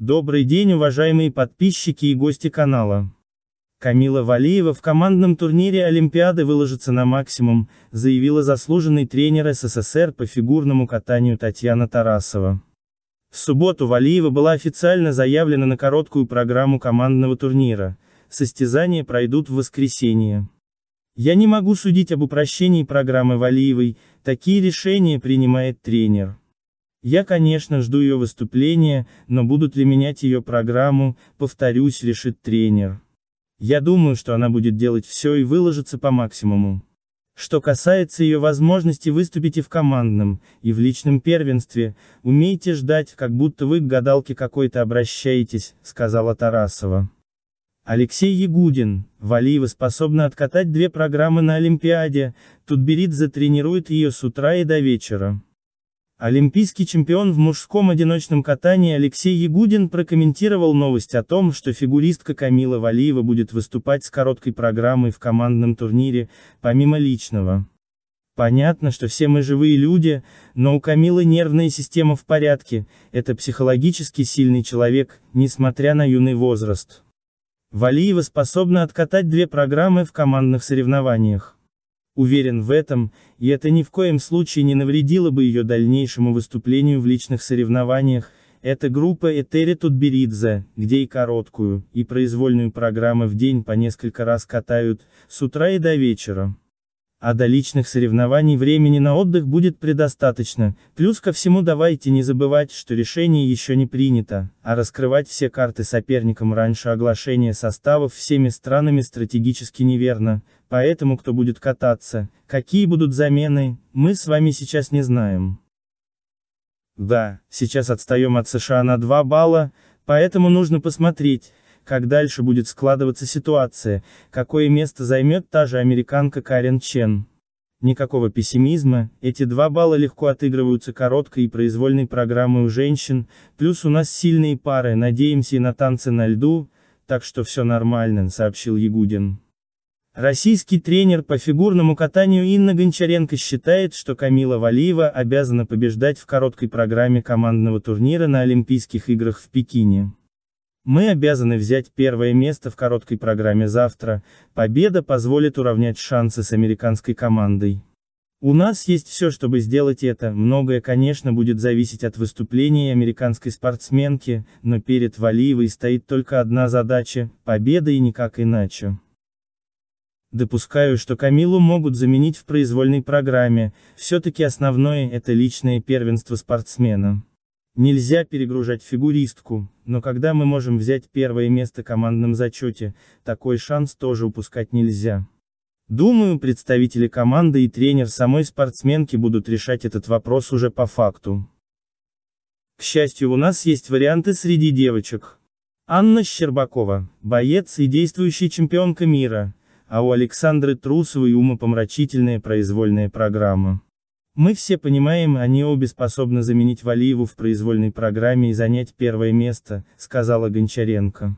Добрый день, уважаемые подписчики и гости канала. Камила Валиева в командном турнире Олимпиады выложится на максимум, заявила заслуженный тренер СССР по фигурному катанию Татьяна Тарасова. В субботу Валиева была официально заявлена на короткую программу командного турнира. Состязания пройдут в воскресенье. Я не могу судить об упрощении программы Валиевой, такие решения принимает тренер. Я, конечно, жду ее выступления, но будут ли менять ее программу, повторюсь, решит тренер. Я думаю, что она будет делать все и выложится по максимуму. Что касается ее возможности выступить и в командном, и в личном первенстве, умейте ждать, как будто вы к гадалке какой-то обращаетесь, сказала Тарасова. Алексей Ягудин, Валиева способна откатать две программы на Олимпиаде, Тутберидзе тренирует ее с утра и до вечера. Олимпийский чемпион в мужском одиночном катании Алексей Ягудин прокомментировал новость о том, что фигуристка Камила Валиева будет выступать с короткой программой в командном турнире, помимо личного. Понятно, что все мы живые люди, но у Камилы нервная система в порядке, это психологически сильный человек, несмотря на юный возраст. Валиева способна откатать две программы в командных соревнованиях. Уверен в этом, и это ни в коем случае не навредило бы ее дальнейшему выступлению в личных соревнованиях, Эта группа Этери Тутберидзе, где и короткую, и произвольную программы в день по несколько раз катают, с утра и до вечера. А до личных соревнований времени на отдых будет предостаточно, плюс ко всему давайте не забывать, что решение еще не принято, а раскрывать все карты соперникам раньше оглашения составов всеми странами стратегически неверно, поэтому кто будет кататься, какие будут замены, мы с вами сейчас не знаем. Да, сейчас отстаем от США на 2 балла, поэтому нужно посмотреть, как дальше будет складываться ситуация, какое место займет та же американка Карен Чен. Никакого пессимизма, эти два балла легко отыгрываются короткой и произвольной программой у женщин, плюс у нас сильные пары, надеемся и на танцы на льду, так что все нормально, сообщил Ягудин. Российский тренер по фигурному катанию Инна Гончаренко считает, что Камила Валиева обязана побеждать в короткой программе командного турнира на Олимпийских играх в Пекине. Мы обязаны взять первое место в короткой программе завтра, победа позволит уравнять шансы с американской командой. У нас есть все, чтобы сделать это, многое, конечно, будет зависеть от выступления американской спортсменки, но перед Валиевой стоит только одна задача – победа и никак иначе. Допускаю, что Камилу могут заменить в произвольной программе, все-таки основное – это личное первенство спортсмена. Нельзя перегружать фигуристку, но когда мы можем взять первое место в командном зачете, такой шанс тоже упускать нельзя. Думаю, представители команды и тренер самой спортсменки будут решать этот вопрос уже по факту. К счастью, у нас есть варианты среди девочек. Анна Щербакова, боец и действующая чемпионка мира, а у Александры Трусовой умопомрачительная произвольная программа. Мы все понимаем, они обе способны заменить Валиеву в произвольной программе и занять первое место, сказала Гончаренко.